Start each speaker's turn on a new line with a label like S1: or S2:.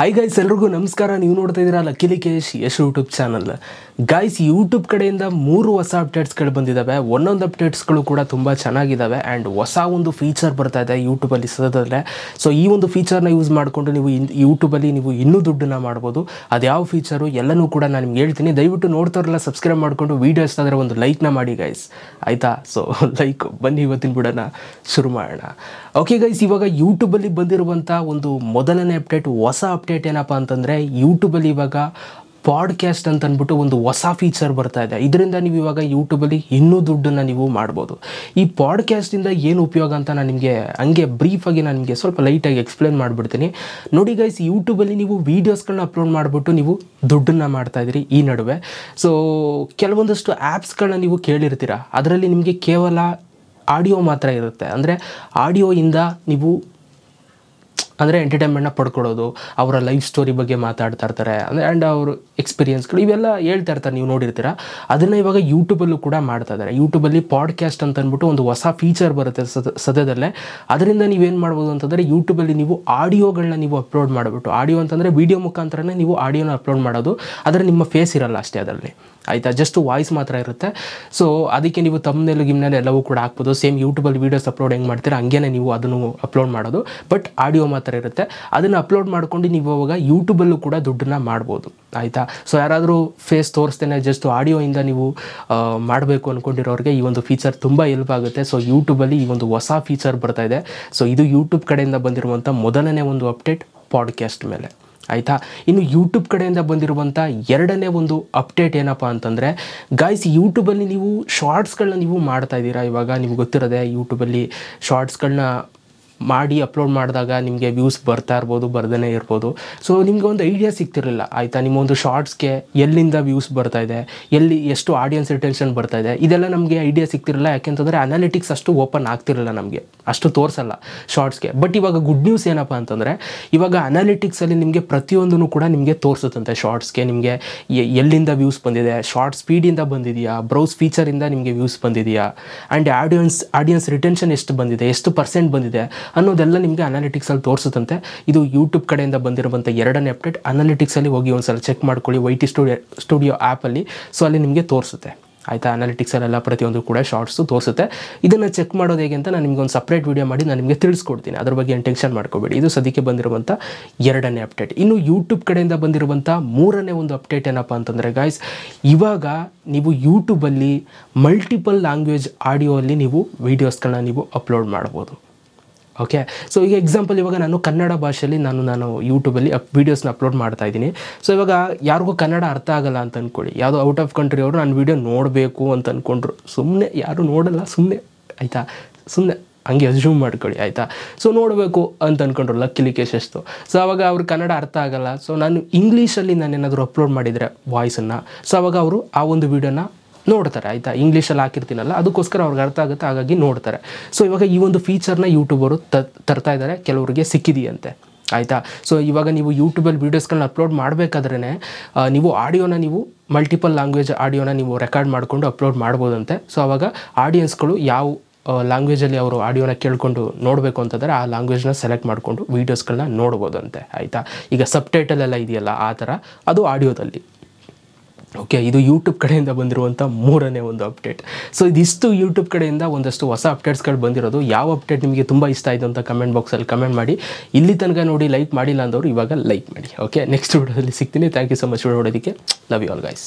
S1: high guys ಎಲ್ರಿಗೂ ನಮಸ್ಕಾರ ನೀವು ನೋಡ್ತಾ ಇದ್ದೀರಾ lucky Kesh Yash YouTube channel guys YouTube ಕಡೆಯಿಂದ ಮೂರು ಹೊಸ ಅಪ್ಡೇಟ್ಸ್ಗಳು ಬಂದಿದ್ದಾವೆ ಒಂದೊಂದು ಅಪ್ಡೇಟ್ಸ್ಗಳು ಕೂಡ ತುಂಬ ಚೆನ್ನಾಗಿದ್ದಾವೆ ಆ್ಯಂಡ್ ಹೊಸ ಒಂದು ಫೀಚರ್ ಬರ್ತಾ ಇದೆ ಯೂಟ್ಯೂಬಲ್ಲಿ ಸದಲ್ಲೇ ಸೊ ಈ ಒಂದು ಫೀಚರ್ನ ಯೂಸ್ ಮಾಡಿಕೊಂಡು ನೀವು ಇನ್ ಯೂಟ್ಯೂಬಲ್ಲಿ ನೀವು ಇನ್ನೂ ದುಡ್ಡನ್ನ ಮಾಡ್ಬೋದು ಅದು ಯಾವ ಫೀಚರು ಎಲ್ಲನೂ ಕೂಡ ನಾನು ನಿಮ್ಗೆ ಹೇಳ್ತೀನಿ ದಯವಿಟ್ಟು ನೋಡ್ತಾರಲ್ಲ ಸಬ್ಸ್ಕ್ರೈಬ್ ಮಾಡಿಕೊಂಡು ವೀಡಿಯೋ ಇಷ್ಟಾದರೆ ಒಂದು ಲೈಕ್ನ ಮಾಡಿ ಗೈಸ್ ಆಯಿತಾ ಸೊ ಲೈಕ್ ಬನ್ನಿ ಇವತ್ತಿನ ಬಿಡೋಣ ಶುರು ಮಾಡೋಣ ಓಕೆ ಗೈಸ್ ಇವಾಗ ಯೂಟ್ಯೂಬಲ್ಲಿ ಬಂದಿರುವಂಥ ಒಂದು ಮೊದಲನೇ ಅಪ್ಡೇಟ್ ಹೊಸ ಅಪ್ಡೇಟ್ ಏನಪ್ಪ ಅಂತಂದರೆ ಯೂಟ್ಯೂಬಲ್ಲಿ ಇವಾಗ ಪಾಡ್ಕ್ಯಾಸ್ಟ್ ಅಂತ ಅಂದ್ಬಿಟ್ಟು ಒಂದು ಹೊಸ ಫೀಚರ್ ಬರ್ತಾ ಇದೆ ಇದರಿಂದ ನೀವು ಇವಾಗ ಯೂಟ್ಯೂಬಲ್ಲಿ ಇನ್ನೂ ದುಡ್ಡನ್ನು ನೀವು ಮಾಡ್ಬೋದು ಈ ಪಾಡ್ಕ್ಯಾಸ್ಟಿಂದ ಏನು ಉಪಯೋಗ ಅಂತ ನಾನು ನಿಮಗೆ ಹಂಗೆ ಬ್ರೀಫಾಗಿ ನಾನು ನಿಮಗೆ ಸ್ವಲ್ಪ ಲೈಟಾಗಿ ಎಕ್ಸ್ಪ್ಲೇನ್ ಮಾಡಿಬಿಡ್ತೀನಿ ನೋಡಿ ಗೈಸ್ ಯೂಟ್ಯೂಬಲ್ಲಿ ನೀವು ವೀಡಿಯೋಸ್ಗಳನ್ನ ಅಪ್ಲೋಡ್ ಮಾಡಿಬಿಟ್ಟು ನೀವು ದುಡ್ಡನ್ನು ಮಾಡ್ತಾಯಿದ್ದೀರಿ ಈ ನಡುವೆ ಸೊ ಕೆಲವೊಂದಷ್ಟು ಆ್ಯಪ್ಸ್ಗಳನ್ನ ನೀವು ಕೇಳಿರ್ತೀರ ಅದರಲ್ಲಿ ನಿಮಗೆ ಕೇವಲ ಆಡಿಯೋ ಮಾತ್ರ ಇರುತ್ತೆ ಅಂದರೆ ಆಡಿಯೋಯಿಂದ ನೀವು ಅಂದರೆ ಎಂಟರ್ಟೈನ್ಮೆಂಟ್ನ ಪಡ್ಕೊಳ್ಳೋದು ಅವರ ಲೈಫ್ ಸ್ಟೋರಿ ಬಗ್ಗೆ ಮಾತಾಡ್ತಾ ಇರ್ತಾರೆ ಅಂದರೆ ಆ್ಯಂಡ್ ಅವರು ಎಕ್ಸ್ಪೀರಿಯನ್ಸ್ಗಳು ಇವೆಲ್ಲ ಹೇಳ್ತಾ ಇರ್ತಾರೆ ನೀವು ನೋಡಿರ್ತೀರ ಅದನ್ನು ಇವಾಗ ಯೂಟ್ಯೂಬಲ್ಲೂ ಕೂಡ ಮಾಡ್ತಾ ಇದ್ದಾರೆ ಯೂಟ್ಯೂಬಲ್ಲಿ ಪಾಡ್ಕ್ಯಾಸ್ಟ್ ಅಂತ ಅಂದ್ಬಿಟ್ಟು ಒಂದು ಹೊಸ ಫೀಚರ್ ಬರುತ್ತೆ ಸದ್ಯದಲ್ಲೇ ಅದರಿಂದ ನೀವೇನು ಮಾಡ್ಬೋದು ಅಂತಂದರೆ ಯೂಟ್ಯೂಬಲ್ಲಿ ನೀವು ಆಡಿಯೋಗಳನ್ನ ನೀವು ಅಪ್ಲೋಡ್ ಮಾಡಿಬಿಟ್ಟು ಆಡಿಯೋ ಅಂತಂದರೆ ವೀಡಿಯೋ ಮುಖಾಂತರನೇ ನೀವು ಆಡಿಯೋನ ಅಪ್ಲೋಡ್ ಮಾಡೋದು ಆದರೆ ನಿಮ್ಮ ಫೇಸ್ ಇರಲ್ಲ ಅಷ್ಟೇ ಅದರಲ್ಲಿ ಆಯಿತಾ ಜಸ್ಟ್ ವಾಯ್ಸ್ ಮಾತ್ರ ಇರುತ್ತೆ ಸೊ ಅದಕ್ಕೆ ನೀವು ತಮ್ಮನೇಲು ಗಿಮ್ನಲ್ಲಿ ಎಲ್ಲವೂ ಕೂಡ ಹಾಕ್ಬೋದು ಸೇಮ್ ಯೂಟ್ಯೂಬಲ್ಲಿ ವೀಡಿಯೋಸ್ ಅಪ್ಲೋಡ್ ಹೆಂಗೆ ಮಾಡ್ತೀರಾ ಹಂಗೇನೆ ನೀವು ಅದನ್ನು ಅಪ್ಲೋಡ್ ಮಾಡೋದು ಬಟ್ ಆಡಿಯೋ ಮಾತ್ರ ಇರುತ್ತೆ ಅದನ್ನು ಅಪ್ಲೋಡ್ ಮಾಡ್ಕೊಂಡು ನೀವು ಅವಾಗ ಯೂಟ್ಯೂಬಲ್ಲೂ ಕೂಡ ದುಡ್ಡನ್ನ ಮಾಡ್ಬೋದು ಆಯಿತಾ ಸೊ ಯಾರಾದರೂ ಫೇಸ್ ತೋರಿಸ್ತೇನೆ ಜಸ್ಟ್ ಆಡಿಯೋಯಿಂದ ನೀವು ಮಾಡಬೇಕು ಅಂದ್ಕೊಂಡಿರೋರಿಗೆ ಈ ಒಂದು ಫೀಚರ್ ತುಂಬ ಹೆಲ್ಪ್ ಆಗುತ್ತೆ ಸೊ ಯೂಟ್ಯೂಬಲ್ಲಿ ಈ ಒಂದು ಹೊಸ ಫೀಚರ್ ಬರ್ತಾ ಇದೆ ಸೊ ಇದು ಯೂಟ್ಯೂಬ್ ಕಡೆಯಿಂದ ಬಂದಿರುವಂಥ ಮೊದಲನೇ ಒಂದು ಅಪ್ಡೇಟ್ ಪಾಡ್ಕ್ಯಾಸ್ಟ್ ಮೇಲೆ ಆಯಿತಾ ಇನ್ನು ಯೂಟ್ಯೂಬ್ ಕಡೆಯಿಂದ ಬಂದಿರುವಂಥ ಎರಡನೇ ಒಂದು ಅಪ್ಡೇಟ್ ಏನಪ್ಪ ಅಂತಂದರೆ ಗಾಯ್ಸ್ ಯೂಟ್ಯೂಬಲ್ಲಿ ನೀವು ಶಾರ್ಟ್ಸ್ಗಳನ್ನ ನೀವು ಮಾಡ್ತಾ ಇದ್ದೀರಾ ಇವಾಗ ನಿಮ್ಗೆ ಗೊತ್ತಿರೋದೆ ಯೂಟ್ಯೂಬಲ್ಲಿ ಶಾರ್ಟ್ಸ್ಗಳನ್ನ ಮಾಡಿ ಅಪ್ಲೋಡ್ ಮಾಡಿದಾಗ ನಿಮಗೆ ವ್ಯೂಸ್ ಬರ್ತಾ ಇರ್ಬೋದು ಬರ್ದೇ ಇರ್ಬೋದು ಸೊ ನಿಮಗೆ ಒಂದು ಐಡಿಯಾ ಸಿಗ್ತಿರಲಿಲ್ಲ ಆಯಿತಾ ನಿಮ್ಮೊಂದು ಶಾರ್ಟ್ಸ್ಗೆ ಎಲ್ಲಿಂದ ವ್ಯೂಸ್ ಬರ್ತಾಯಿದೆ ಇದೆ ಎಲ್ಲಿ ಎಷ್ಟು ಆಡಿಯನ್ಸ್ ರಿಟೆನ್ಷನ್ ಬರ್ತಾ ಇದೆ ಇದೆಲ್ಲ ನಮಗೆ ಐಡಿಯಾ ಸಿಗ್ತಿರಲಿಲ್ಲ ಯಾಕೆಂತಂದರೆ ಅನಾಲಿಟಿಕ್ಸ್ ಅಷ್ಟು ಓಪನ್ ಆಗ್ತಿರಲಿಲ್ಲ ನಮಗೆ ಅಷ್ಟು ತೋರಿಸಲ್ಲ ಶಾರ್ಟ್ಸ್ಗೆ ಬಟ್ ಇವಾಗ ಗುಡ್ ನ್ಯೂಸ್ ಏನಪ್ಪ ಅಂತಂದರೆ ಇವಾಗ ಅನಾಲಿಟಿಕ್ಸಲ್ಲಿ ನಿಮಗೆ ಪ್ರತಿಯೊಂದೂ ಕೂಡ ನಿಮಗೆ ತೋರಿಸುತ್ತಂತೆ ಶಾರ್ಟ್ಸ್ಗೆ ನಿಮಗೆ ಎಲ್ಲಿಂದ ವ್ಯೂಸ್ ಬಂದಿದೆ ಶಾರ್ಟ್ ಸ್ಪೀಡಿಂದ ಬಂದಿದೆಯಾ ಬ್ರೌಸ್ ಫೀಚರಿಂದ ನಿಮಗೆ ವ್ಯೂಸ್ ಬಂದಿದೆಯಾ ಆ್ಯಂಡ್ ಆಡಿಯನ್ಸ್ ಆಡಿಯನ್ಸ್ ರಿಟೆನ್ಷನ್ ಎಷ್ಟು ಬಂದಿದೆ ಎಷ್ಟು ಪರ್ಸೆಂಟ್ ಬಂದಿದೆ ಅನ್ನೋದೆಲ್ಲ ನಿಮಗೆ ಅನಾಲಿಟಿಕ್ಸಲ್ಲಿ ತೋರಿಸುತ್ತಂತೆ ಇದು ಯೂಟ್ಯೂಬ್ ಕಡೆಯಿಂದ ಬಂದಿರುವಂಥ ಎರಡನೇ ಅಪ್ಡೇಟ್ ಅನಾಲಿಟಿಕ್ಸಲ್ಲಿ ಹೋಗಿ ಒಂದು ಸಲ ಚೆಕ್ ಮಾಡ್ಕೊಳ್ಳಿ ವೈ ಟಿ ಸ್ಟುಡಿಯೋ ಸ್ಟುಡಿಯೋ ಆ್ಯಪಲ್ಲಿ ಸೊ ಅಲ್ಲಿ ನಿಮಗೆ ತೋರಿಸುತ್ತೆ ಆಯಿತಾ ಅನಾಲಿಟಿಕ್ಸಲ್ಲೆಲ್ಲ ಪ್ರತಿಯೊಂದು ಕೂಡ ಶಾರ್ಟ್ಸು ತೋರಿಸುತ್ತೆ ಇದನ್ನು ಚೆಕ್ ಮಾಡೋದು ಹೇಗೆ ಅಂತ ನಾನು ನಿಮಗೆ ಒಂದು ಸಪ್ರೇಟ್ ವೀಡಿಯೋ ಮಾಡಿ ನಾನು ನಿಮಗೆ ತಿಳಿಸ್ಕೊಡ್ತೀನಿ ಅದ್ರ ಬಗ್ಗೆ ಏನು ಟೆನ್ಷನ್ ಮಾಡ್ಕೋಬೇಡಿ ಇದು ಸದ್ಯಕ್ಕೆ ಬಂದಿರುವಂಥ ಎರಡನೇ ಅಪ್ಡೇಟ್ ಇನ್ನು ಯೂಟ್ಯೂಬ್ ಕಡೆಯಿಂದ ಬಂದಿರುವಂಥ ಮೂರನೇ ಒಂದು ಅಪ್ಡೇಟ್ ಏನಪ್ಪ ಅಂತಂದರೆ ಗಾಯ್ಸ್ ಇವಾಗ ನೀವು ಯೂಟ್ಯೂಬಲ್ಲಿ ಮಲ್ಟಿಪಲ್ ಲ್ಯಾಂಗ್ವೇಜ್ ಆಡಿಯೋ ಅಲ್ಲಿ ನೀವು ವೀಡಿಯೋಸ್ಗಳನ್ನ ನೀವು ಅಪ್ಲೋಡ್ ಮಾಡ್ಬೋದು ಓಕೆ ಸೊ ಈಗ ಎಕ್ಸಾಂಪಲ್ ಇವಾಗ ನಾನು ಕನ್ನಡ ಭಾಷೆಯಲ್ಲಿ ನಾನು ನಾನು ಯೂಟ್ಯೂಬಲ್ಲಿ ಅಪ್ ವೀಡಿಯೋಸ್ನ ಅಪ್ಲೋಡ್ ಮಾಡ್ತಾ ಇದ್ದೀನಿ ಸೊ ಇವಾಗ ಯಾರಿಗೂ ಕನ್ನಡ ಅರ್ಥ ಆಗಲ್ಲ ಅಂತ ಅಂದ್ಕೊಳ್ಳಿ ಯಾವುದೋ ಔಟ್ ಆಫ್ ಕಂಟ್ರಿ ಅವರು ನಾನು ವೀಡಿಯೋ ನೋಡಬೇಕು ಅಂತ ಅಂದ್ಕೊಂಡ್ರು ಸುಮ್ಮನೆ ಯಾರು ನೋಡಲ್ಲ ಸುಮ್ಮನೆ ಆಯಿತಾ ಸುಮ್ಮನೆ ಹಂಗೆ ಅಸ್ಯೂಮ್ ಮಾಡ್ಕೊಳ್ಳಿ ಆಯಿತಾ ಸೊ ನೋಡಬೇಕು ಅಂತ ಅಂದ್ಕೊಂಡ್ರು ಲಕ್ಕಿಲಿ ಕೇಶಸ್ತು ಸೊ ಅವಾಗ ಅವ್ರು ಕನ್ನಡ ಅರ್ಥ ಆಗಲ್ಲ ಸೊ ನಾನು ಇಂಗ್ಲೀಷಲ್ಲಿ ನಾನು ಏನಾದರೂ ಅಪ್ಲೋಡ್ ಮಾಡಿದರೆ ವಾಯ್ಸನ್ನು ಸೊ ಅವಾಗ ಅವರು ಆ ಒಂದು ವೀಡಿಯೋನ ನೋಡ್ತಾರೆ ಆಯಿತಾ ಇಂಗ್ಲೀಷಲ್ಲಿ ಹಾಕಿರ್ತೀನಲ್ಲ ಅದಕ್ಕೋಸ್ಕರ ಅವ್ರಿಗೆ ಅರ್ಥ ಆಗುತ್ತೆ ಹಾಗಾಗಿ ನೋಡ್ತಾರೆ ಸೊ ಇವಾಗ ಈ ಒಂದು ಫೀಚರ್ನ ಯೂಟ್ಯೂಬರು ತರ್ತಾ ಇದ್ದಾರೆ ಕೆಲವರಿಗೆ ಸಿಕ್ಕಿದೆಯಂತೆ ಆಯಿತಾ ಸೊ ಇವಾಗ ನೀವು ಯೂಟ್ಯೂಬಲ್ಲಿ ವೀಡಿಯೋಸ್ಗಳನ್ನ ಅಪ್ಲೋಡ್ ಮಾಡಬೇಕಾದ್ರೆ ನೀವು ಆಡಿಯೋನ ನೀವು ಮಲ್ಟಿಪಲ್ ಲ್ಯಾಂಗ್ವೇಜ್ ಆಡಿಯೋನ ನೀವು ರೆಕಾರ್ಡ್ ಮಾಡಿಕೊಂಡು ಅಪ್ಲೋಡ್ ಮಾಡ್ಬೋದಂತೆ ಸೊ ಅವಾಗ ಆಡಿಯನ್ಸ್ಗಳು ಯಾವ ಲ್ಯಾಂಗ್ವೇಜಲ್ಲಿ ಅವರು ಆಡಿಯೋನ ಕೇಳಿಕೊಂಡು ನೋಡಬೇಕು ಅಂತಂದರೆ ಆ ಲ್ಯಾಂಗ್ವೇಜ್ನ ಸೆಲೆಕ್ಟ್ ಮಾಡಿಕೊಂಡು ವೀಡಿಯೋಸ್ಗಳನ್ನ ನೋಡ್ಬೋದಂತೆ ಆಯಿತಾ ಈಗ ಸಬ್ ಟೈಟಲ್ ಎಲ್ಲ ಇದೆಯಲ್ಲ ಆ ಥರ ಅದು ಆಡಿಯೋದಲ್ಲಿ ಓಕೆ ಇದು ಯೂಟ್ಯೂಬ್ ಕಡೆಯಿಂದ ಬಂದಿರುವಂಥ ಮೂರನೇ ಒಂದು ಅಪ್ಡೇಟ್ ಸೊ ಇದಿಷ್ಟು ಯೂಟ್ಯೂಬ್ ಕಡೆಯಿಂದ ಒಂದಷ್ಟು ಹೊಸ ಅಪ್ಡೇಟ್ಸ್ಗಳು ಬಂದಿರೋದು ಯಾವ ಅಪ್ಡೇಟ್ ನಿಮಗೆ ತುಂಬ ಇಷ್ಟ ಆಯಿತು ಅಂತ ಕಮೆಂಟ್ ಬಾಕ್ಸಲ್ಲಿ ಕಮೆಂಟ್ ಮಾಡಿ ಇಲ್ಲಿ ತನಕ ನೋಡಿ ಲೈಕ್ ಮಾಡಿಲ್ಲ ಅಂದವರು ಇವಾಗ ಲೈಕ್ ಮಾಡಿ ಓಕೆ ನೆಕ್ಸ್ಟ್ ವಿಡಿಯೋದಲ್ಲಿ ಸಿಗ್ತೀನಿ ಥ್ಯಾಂಕ್ ಯು ಸೊ ಮಚ್ ನೋಡೋದಕ್ಕೆ ಲವ್ ಯು ಆಲ್ ಗೈಸ್